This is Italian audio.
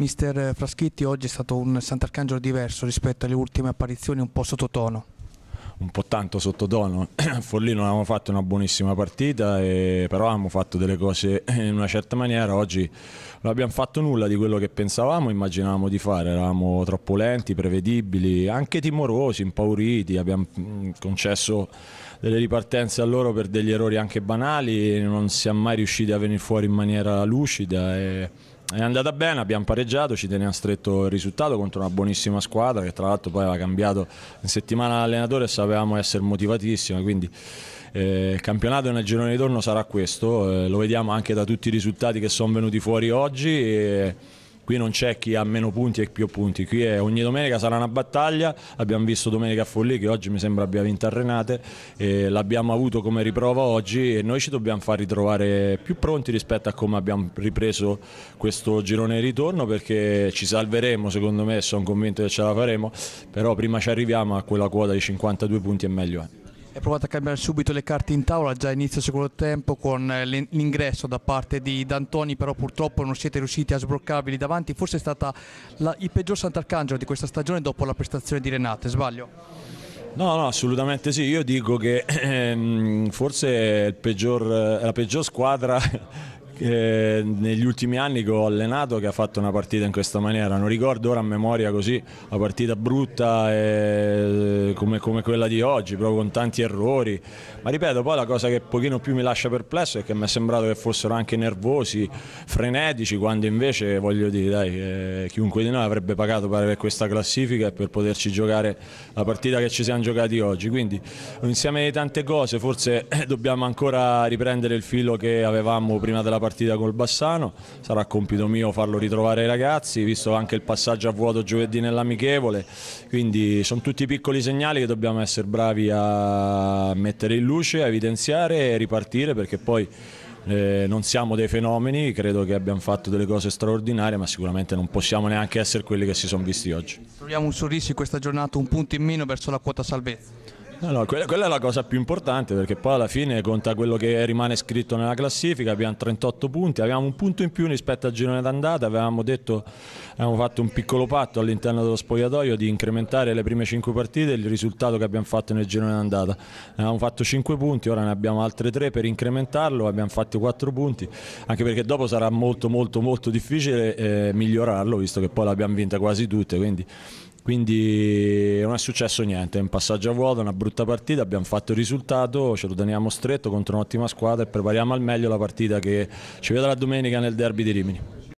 Mister Fraschitti, oggi è stato un Sant'Arcangelo diverso rispetto alle ultime apparizioni un po' sottotono. Un po' tanto sottotono, a Forlì non avevamo fatto una buonissima partita, e... però avevamo fatto delle cose in una certa maniera, oggi non abbiamo fatto nulla di quello che pensavamo, immaginavamo di fare, eravamo troppo lenti, prevedibili, anche timorosi, impauriti, abbiamo mm, concesso delle ripartenze a loro per degli errori anche banali, non siamo mai riusciti a venire fuori in maniera lucida. E è andata bene, abbiamo pareggiato, ci teniamo stretto il risultato contro una buonissima squadra che tra l'altro poi aveva cambiato in settimana l'allenatore e sapevamo essere motivatissima, quindi eh, il campionato nel girone di torno sarà questo, eh, lo vediamo anche da tutti i risultati che sono venuti fuori oggi. E, qui non c'è chi ha meno punti e più punti, qui è, ogni domenica sarà una battaglia, abbiamo visto domenica a Folli che oggi mi sembra abbia vinto a Renate, l'abbiamo avuto come riprova oggi e noi ci dobbiamo far ritrovare più pronti rispetto a come abbiamo ripreso questo girone di ritorno perché ci salveremo secondo me, sono convinto che ce la faremo, però prima ci arriviamo a quella quota di 52 punti e meglio è. Hai provato a cambiare subito le carte in tavola già inizio secondo tempo con eh, l'ingresso da parte di D'Antoni, però purtroppo non siete riusciti a sbloccarvi lì davanti. Forse è stata la, il peggior Sant'Arcangelo di questa stagione dopo la prestazione di Renate, sbaglio? No, no, assolutamente sì. Io dico che ehm, forse è peggior, la peggior squadra eh, negli ultimi anni che ho allenato che ha fatto una partita in questa maniera. Non ricordo ora a memoria così la partita brutta eh, come, come, quella di oggi, proprio con tanti errori. Ma ripeto, poi la cosa che un pochino più mi lascia perplesso è che mi è sembrato che fossero anche nervosi, frenetici, quando invece voglio dire, dai, eh, chiunque di noi avrebbe pagato per questa classifica e per poterci giocare la partita che ci siamo giocati oggi. Quindi un insieme di tante cose, forse eh, dobbiamo ancora riprendere il filo che avevamo prima della partita partita col Bassano, sarà compito mio farlo ritrovare ai ragazzi, visto anche il passaggio a vuoto giovedì nell'amichevole, quindi sono tutti piccoli segnali che dobbiamo essere bravi a mettere in luce, a evidenziare e ripartire perché poi... Eh, non siamo dei fenomeni, credo che abbiamo fatto delle cose straordinarie, ma sicuramente non possiamo neanche essere quelli che si sono visti oggi. Troviamo un sorriso in questa giornata, un punto in meno verso la quota salvezza. No, quella, quella, è la cosa più importante perché poi alla fine conta quello che rimane scritto nella classifica, abbiamo 38 punti, avevamo un punto in più rispetto al girone d'andata, avevamo detto, avevamo fatto un piccolo patto all'interno dello spogliatoio di incrementare le prime 5 partite il risultato che abbiamo fatto nel girone d'andata. Avevamo fatto 5 punti, ora ne abbiamo altre 3 per incrementarlo, abbiamo fatto 4 punti, anche perché dopo sarà molto molto molto difficile eh, migliorarlo visto che poi l'abbiamo vinta quasi tutte, quindi quindi non è successo niente, è un passaggio a vuoto, una brutta partita, abbiamo fatto il risultato, ce lo teniamo stretto contro un'ottima squadra e prepariamo al meglio la partita che ci vedrà domenica nel derby di Rimini.